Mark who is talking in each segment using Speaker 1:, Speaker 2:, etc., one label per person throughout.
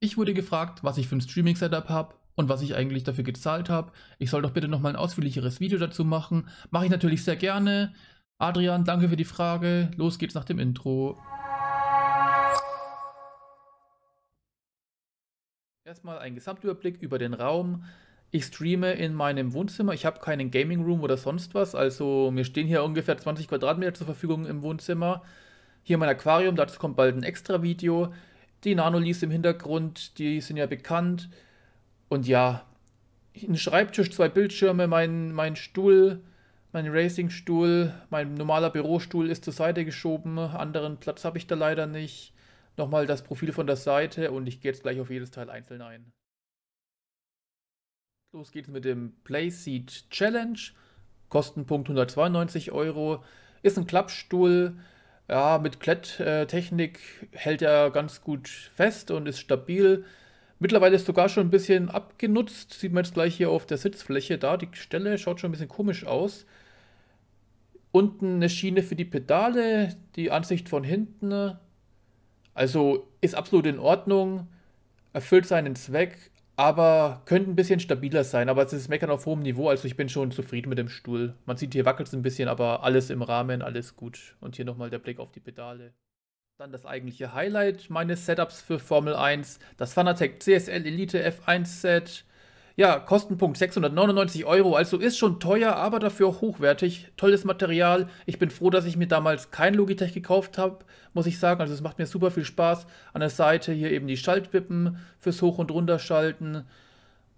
Speaker 1: Ich wurde gefragt, was ich für ein Streaming-Setup habe und was ich eigentlich dafür gezahlt habe. Ich soll doch bitte nochmal ein ausführlicheres Video dazu machen. Mache ich natürlich sehr gerne. Adrian, danke für die Frage. Los geht's nach dem Intro. Erstmal ein Gesamtüberblick über den Raum. Ich streame in meinem Wohnzimmer. Ich habe keinen Gaming Room oder sonst was. Also mir stehen hier ungefähr 20 Quadratmeter zur Verfügung im Wohnzimmer. Hier mein Aquarium, dazu kommt bald ein extra Video die Nanolies im Hintergrund, die sind ja bekannt. Und ja, ein Schreibtisch, zwei Bildschirme, mein, mein Stuhl, mein Racingstuhl, mein normaler Bürostuhl ist zur Seite geschoben. Anderen Platz habe ich da leider nicht. Nochmal das Profil von der Seite und ich gehe jetzt gleich auf jedes Teil einzeln ein. Los geht's mit dem Playseat Challenge. Kostenpunkt 192 Euro. Ist ein Klappstuhl ja, mit Kletttechnik hält er ganz gut fest und ist stabil. Mittlerweile ist sogar schon ein bisschen abgenutzt. Sieht man jetzt gleich hier auf der Sitzfläche da. Die Stelle schaut schon ein bisschen komisch aus. Unten eine Schiene für die Pedale, die Ansicht von hinten. Also ist absolut in Ordnung, erfüllt seinen Zweck, aber könnte ein bisschen stabiler sein. Aber es ist Meckern auf hohem Niveau, also ich bin schon zufrieden mit dem Stuhl. Man sieht, hier wackelt es ein bisschen, aber alles im Rahmen, alles gut. Und hier nochmal der Blick auf die Pedale. Dann das eigentliche Highlight meines Setups für Formel 1, das Fanatec CSL Elite F1 Set. Ja, Kostenpunkt 699 Euro, also ist schon teuer, aber dafür hochwertig. Tolles Material. Ich bin froh, dass ich mir damals kein Logitech gekauft habe, muss ich sagen. Also es macht mir super viel Spaß. An der Seite hier eben die Schaltwippen fürs Hoch- und Runterschalten.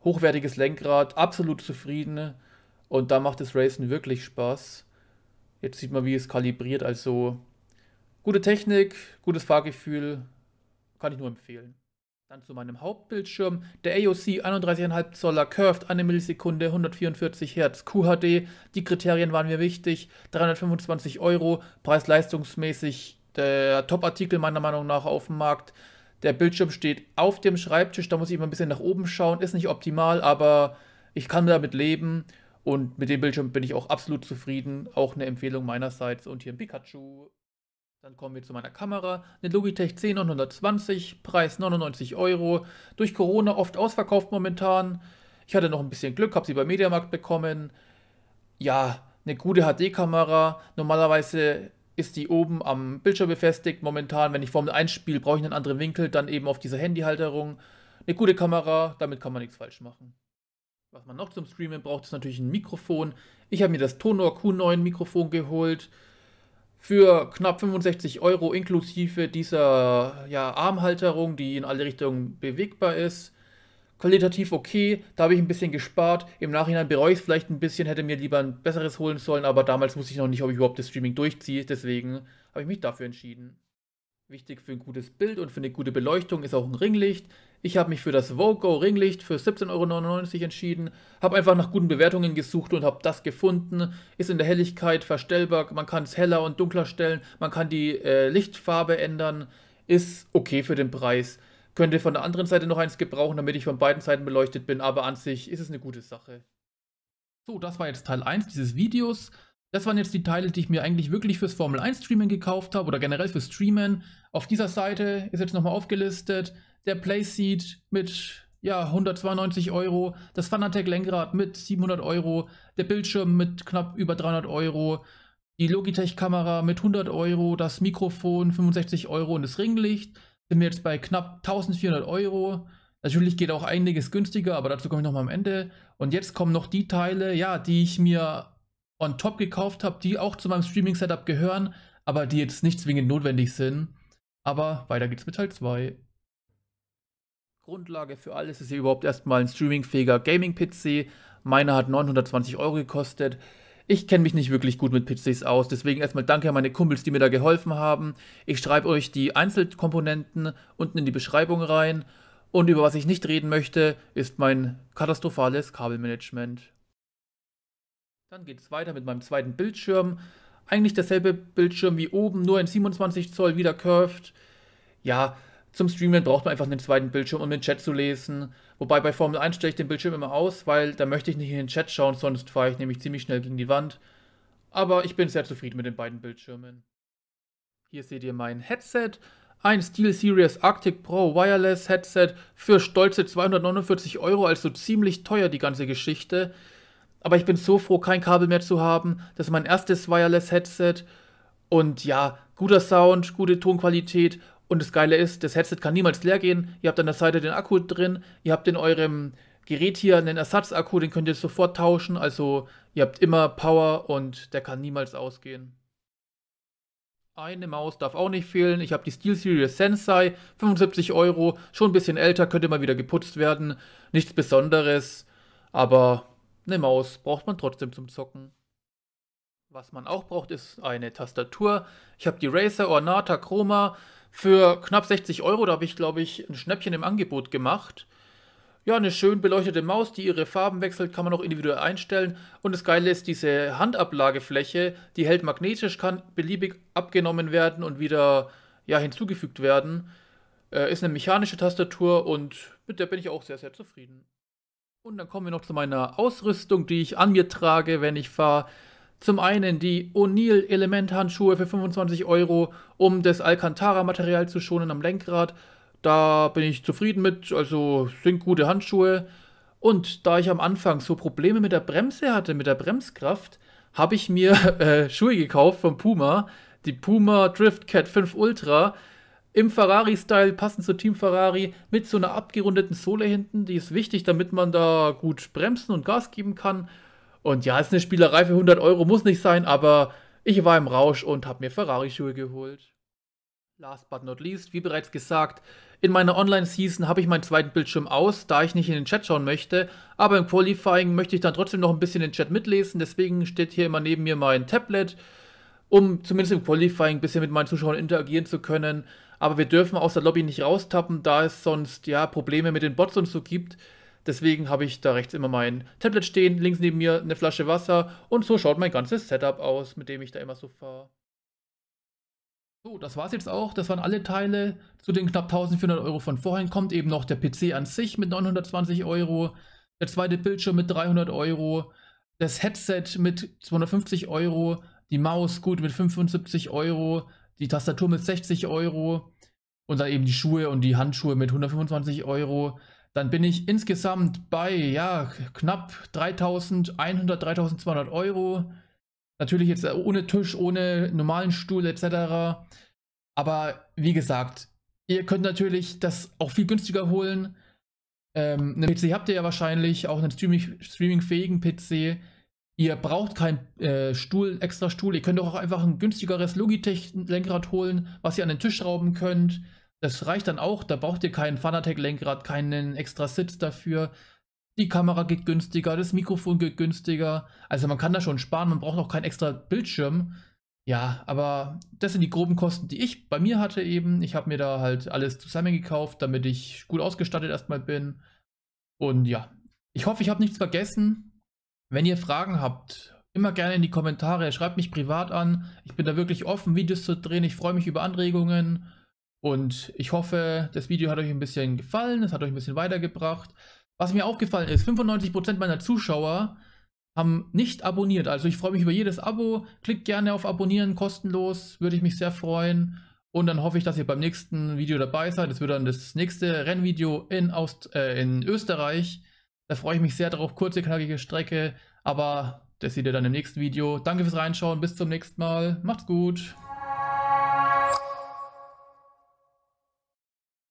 Speaker 1: Hochwertiges Lenkrad, absolut zufrieden. Und da macht das Racen wirklich Spaß. Jetzt sieht man, wie es kalibriert. Also gute Technik, gutes Fahrgefühl. Kann ich nur empfehlen. Dann zu meinem Hauptbildschirm, der AOC 31,5 Zoller Curved, eine Millisekunde, 144 Hertz, QHD, die Kriterien waren mir wichtig, 325 Euro, preis-leistungsmäßig der Top-Artikel meiner Meinung nach auf dem Markt. Der Bildschirm steht auf dem Schreibtisch, da muss ich immer ein bisschen nach oben schauen, ist nicht optimal, aber ich kann damit leben und mit dem Bildschirm bin ich auch absolut zufrieden. Auch eine Empfehlung meinerseits und hier ein Pikachu. Dann kommen wir zu meiner Kamera. Eine Logitech C920, Preis 99 Euro. Durch Corona oft ausverkauft momentan. Ich hatte noch ein bisschen Glück, habe sie beim Mediamarkt bekommen. Ja, eine gute HD-Kamera. Normalerweise ist die oben am Bildschirm befestigt. Momentan, wenn ich Formel 1 spiele, brauche ich einen anderen Winkel, dann eben auf dieser Handyhalterung. Eine gute Kamera, damit kann man nichts falsch machen. Was man noch zum Streamen braucht, ist natürlich ein Mikrofon. Ich habe mir das Tonor Q9 Mikrofon geholt für knapp 65 Euro inklusive dieser ja, Armhalterung, die in alle Richtungen bewegbar ist. Qualitativ okay, da habe ich ein bisschen gespart. Im Nachhinein bereue ich es vielleicht ein bisschen, hätte mir lieber ein besseres holen sollen, aber damals wusste ich noch nicht, ob ich überhaupt das Streaming durchziehe, deswegen habe ich mich dafür entschieden. Wichtig für ein gutes Bild und für eine gute Beleuchtung ist auch ein Ringlicht. Ich habe mich für das VoGo Ringlicht für 17,99 Euro entschieden, habe einfach nach guten Bewertungen gesucht und habe das gefunden. Ist in der Helligkeit verstellbar, man kann es heller und dunkler stellen, man kann die äh, Lichtfarbe ändern, ist okay für den Preis. Könnte von der anderen Seite noch eins gebrauchen, damit ich von beiden Seiten beleuchtet bin, aber an sich ist es eine gute Sache. So, das war jetzt Teil 1 dieses Videos. Das waren jetzt die Teile, die ich mir eigentlich wirklich fürs Formel 1 Streamen gekauft habe oder generell fürs Streamen. Auf dieser Seite ist jetzt nochmal aufgelistet der Playseat mit ja, 192 Euro, das Fanatec Lenkrad mit 700 Euro, der Bildschirm mit knapp über 300 Euro, die Logitech Kamera mit 100 Euro, das Mikrofon 65 Euro und das Ringlicht sind wir jetzt bei knapp 1400 Euro. Natürlich geht auch einiges günstiger, aber dazu komme ich nochmal am Ende. Und jetzt kommen noch die Teile, ja, die ich mir on top gekauft habe, die auch zu meinem Streaming-Setup gehören, aber die jetzt nicht zwingend notwendig sind. Aber weiter geht's mit Teil 2. Grundlage für alles ist hier überhaupt erstmal ein streamingfähiger Gaming-PC. Meiner hat 920 Euro gekostet. Ich kenne mich nicht wirklich gut mit PCs aus, deswegen erstmal danke an meine Kumpels, die mir da geholfen haben. Ich schreibe euch die Einzelkomponenten unten in die Beschreibung rein. Und über was ich nicht reden möchte, ist mein katastrophales Kabelmanagement. Dann geht es weiter mit meinem zweiten Bildschirm. Eigentlich derselbe Bildschirm wie oben, nur in 27 Zoll wieder curved. Ja, zum Streamen braucht man einfach einen zweiten Bildschirm, um den Chat zu lesen. Wobei bei Formel 1 stelle ich den Bildschirm immer aus, weil da möchte ich nicht in den Chat schauen, sonst fahre ich nämlich ziemlich schnell gegen die Wand. Aber ich bin sehr zufrieden mit den beiden Bildschirmen. Hier seht ihr mein Headset. Ein SteelSeries Arctic Pro Wireless Headset für stolze 249 Euro, also ziemlich teuer die ganze Geschichte. Aber ich bin so froh, kein Kabel mehr zu haben. Das ist mein erstes Wireless-Headset. Und ja, guter Sound, gute Tonqualität. Und das Geile ist, das Headset kann niemals leer gehen. Ihr habt an der Seite den Akku drin. Ihr habt in eurem Gerät hier einen Ersatzakku, den könnt ihr sofort tauschen. Also ihr habt immer Power und der kann niemals ausgehen. Eine Maus darf auch nicht fehlen. Ich habe die SteelSeries Sensei, 75 Euro, schon ein bisschen älter, könnte mal wieder geputzt werden. Nichts Besonderes, aber eine Maus braucht man trotzdem zum Zocken. Was man auch braucht, ist eine Tastatur. Ich habe die Razer Ornata Chroma für knapp 60 Euro. Da habe ich, glaube ich, ein Schnäppchen im Angebot gemacht. Ja, eine schön beleuchtete Maus, die ihre Farben wechselt, kann man auch individuell einstellen. Und das Geile ist, diese Handablagefläche, die hält magnetisch, kann beliebig abgenommen werden und wieder ja, hinzugefügt werden. Äh, ist eine mechanische Tastatur und mit der bin ich auch sehr, sehr zufrieden. Und dann kommen wir noch zu meiner Ausrüstung, die ich an mir trage, wenn ich fahre. Zum einen die O'Neill Elementhandschuhe für 25 Euro, um das Alcantara-Material zu schonen am Lenkrad. Da bin ich zufrieden mit, also sind gute Handschuhe. Und da ich am Anfang so Probleme mit der Bremse hatte, mit der Bremskraft, habe ich mir äh, Schuhe gekauft von Puma, die Puma Drift Cat 5 Ultra im Ferrari-Style, passend zu Team Ferrari, mit so einer abgerundeten Sohle hinten. Die ist wichtig, damit man da gut bremsen und Gas geben kann. Und ja, ist eine Spielerei für 100 Euro, muss nicht sein, aber ich war im Rausch und habe mir Ferrari-Schuhe geholt. Last but not least, wie bereits gesagt, in meiner Online-Season habe ich meinen zweiten Bildschirm aus, da ich nicht in den Chat schauen möchte, aber im Qualifying möchte ich dann trotzdem noch ein bisschen den Chat mitlesen, deswegen steht hier immer neben mir mein Tablet, um zumindest im Qualifying ein bisschen mit meinen Zuschauern interagieren zu können aber wir dürfen aus der Lobby nicht raustappen, da es sonst ja Probleme mit den Bots und so gibt. Deswegen habe ich da rechts immer mein Tablet stehen, links neben mir eine Flasche Wasser und so schaut mein ganzes Setup aus, mit dem ich da immer so fahre. So, das war's jetzt auch. Das waren alle Teile. Zu den knapp 1400 Euro von vorhin kommt eben noch der PC an sich mit 920 Euro, der zweite Bildschirm mit 300 Euro, das Headset mit 250 Euro, die Maus gut mit 75 Euro, die Tastatur mit 60 Euro und dann eben die Schuhe und die Handschuhe mit 125 Euro, dann bin ich insgesamt bei ja knapp 3100, 3200 Euro. Natürlich jetzt ohne Tisch, ohne normalen Stuhl etc. Aber wie gesagt, ihr könnt natürlich das auch viel günstiger holen. Ähm, einen PC habt ihr ja wahrscheinlich, auch einen streamingfähigen PC. Ihr braucht keinen äh, Stuhl, extra Stuhl. Ihr könnt auch einfach ein günstigeres Logitech-Lenkrad holen, was ihr an den Tisch schrauben könnt. Das reicht dann auch. Da braucht ihr keinen Fanatec-Lenkrad, keinen extra Sitz dafür. Die Kamera geht günstiger, das Mikrofon geht günstiger. Also man kann da schon sparen. Man braucht auch keinen extra Bildschirm. Ja, aber das sind die groben Kosten, die ich bei mir hatte eben. Ich habe mir da halt alles zusammen gekauft, damit ich gut ausgestattet erstmal bin. Und ja, ich hoffe, ich habe nichts vergessen. Wenn ihr Fragen habt, immer gerne in die Kommentare, schreibt mich privat an. Ich bin da wirklich offen, Videos zu drehen. Ich freue mich über Anregungen und ich hoffe, das Video hat euch ein bisschen gefallen, es hat euch ein bisschen weitergebracht. Was mir aufgefallen ist, 95% meiner Zuschauer haben nicht abonniert. Also ich freue mich über jedes Abo. Klickt gerne auf Abonnieren, kostenlos, würde ich mich sehr freuen. Und dann hoffe ich, dass ihr beim nächsten Video dabei seid. Es wird dann das nächste Rennvideo in, Aust äh, in Österreich. Da freue ich mich sehr drauf. Kurze, knackige Strecke. Aber das seht ihr dann im nächsten Video. Danke fürs Reinschauen. Bis zum nächsten Mal. Macht's gut.